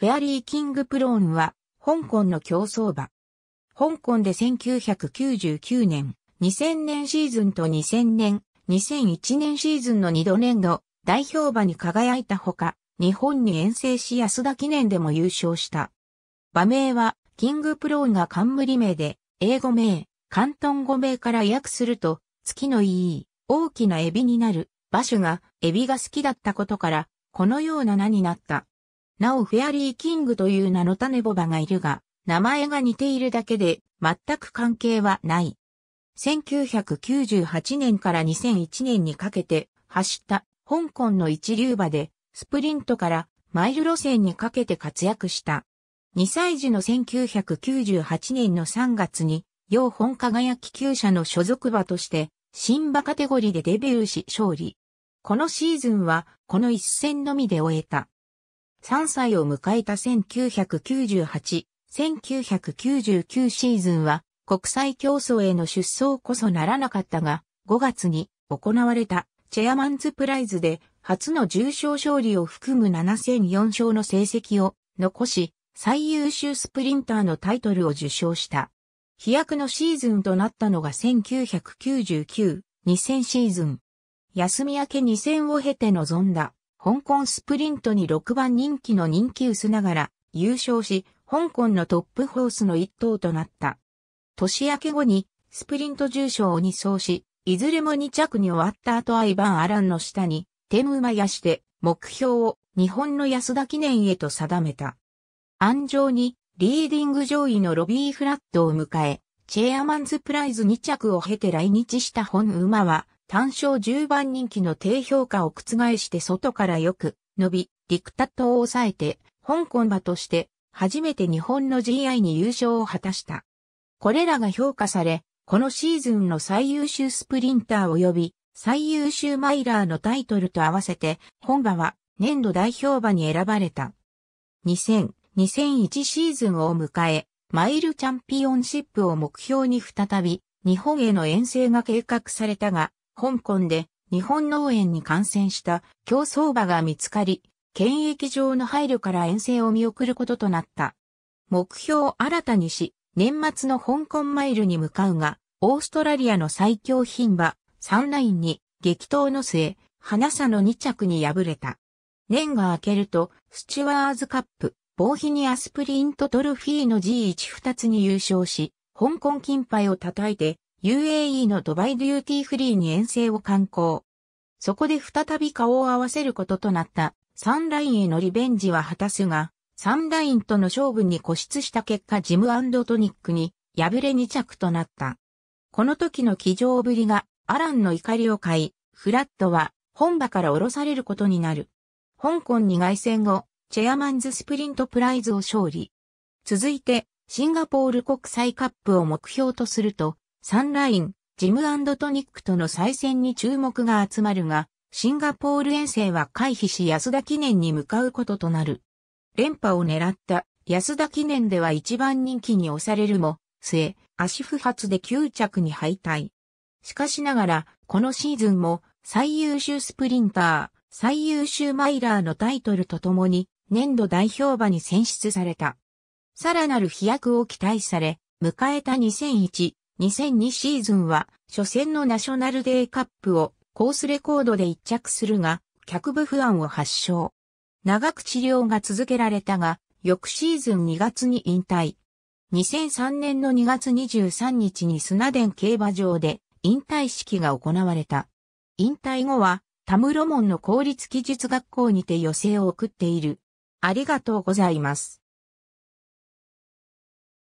フェアリーキングプローンは、香港の競争馬。香港で1999年、2000年シーズンと2000年、2001年シーズンの2度年度、代表馬に輝いたほか、日本に遠征し安田記念でも優勝した。馬名は、キングプローンが冠名で、英語名、関東語名から訳すると、月のいい、大きなエビになる、馬種がエビが好きだったことから、このような名になった。なおフェアリーキングという名の種ボバがいるが、名前が似ているだけで全く関係はない。1998年から2001年にかけて走った香港の一流馬でスプリントからマイル路線にかけて活躍した。2歳児の1998年の3月に、洋本輝き厩舎の所属馬として、新馬カテゴリーでデビューし勝利。このシーズンは、この一戦のみで終えた。3歳を迎えた1998、1999シーズンは国際競争への出走こそならなかったが、5月に行われたチェアマンズプライズで初の重賞勝利を含む7戦4勝の成績を残し、最優秀スプリンターのタイトルを受賞した。飛躍のシーズンとなったのが1999、2000シーズン。休み明け2戦を経て臨んだ香港スプリントに6番人気の人気薄ながら優勝し、香港のトップホースの一頭となった。年明け後にスプリント重賞を2走し、いずれも2着に終わった後アイバン・アランの下に、天馬やして目標を日本の安田記念へと定めた。安城にリーディング上位のロビーフラットを迎え、チェアマンズプライズ2着を経て来日した本馬は、単勝10番人気の低評価を覆して外からよく伸び、ディクタットを抑えて、香港馬として初めて日本の GI に優勝を果たした。これらが評価され、このシーズンの最優秀スプリンター及び最優秀マイラーのタイトルと合わせて、本馬は年度代表馬に選ばれた。2000、2001シーズンを迎え、マイルチャンピオンシップを目標に再び、日本への遠征が計画されたが、香港で日本農園に感染した競走馬が見つかり、検疫上の配慮から遠征を見送ることとなった。目標を新たにし、年末の香港マイルに向かうが、オーストラリアの最強牝馬、サンラインに激闘の末、花さの2着に敗れた。年が明けると、スチュワーズカップ、ボーヒニアスプリントトロフィーの G12 つに優勝し、香港金杯を叩いて UAE のドバイデューティーフリーに遠征を観光。そこで再び顔を合わせることとなったサンラインへのリベンジは果たすが、サンラインとの勝負に固執した結果ジムトニックに敗れ2着となった。この時の騎乗ぶりがアランの怒りを買い、フラットは本場から降ろされることになる。香港に凱旋後、チェアマンズスプリントプライズを勝利。続いて、シンガポール国際カップを目標とすると、サンライン、ジムトニックとの再戦に注目が集まるが、シンガポール遠征は回避し安田記念に向かうこととなる。連覇を狙った安田記念では一番人気に押されるも、末、足不発で9着に敗退。しかしながら、このシーズンも最優秀スプリンター、最優秀マイラーのタイトルとともに、年度代表馬に選出された。さらなる飛躍を期待され、迎えた2001 2002シーズンは、初戦のナショナルデーカップをコースレコードで一着するが、脚部不安を発症。長く治療が続けられたが、翌シーズン2月に引退。2003年の2月23日にスナデン競馬場で引退式が行われた。引退後は、タムロモンの公立技術学校にて寄生を送っている。ありがとうございます。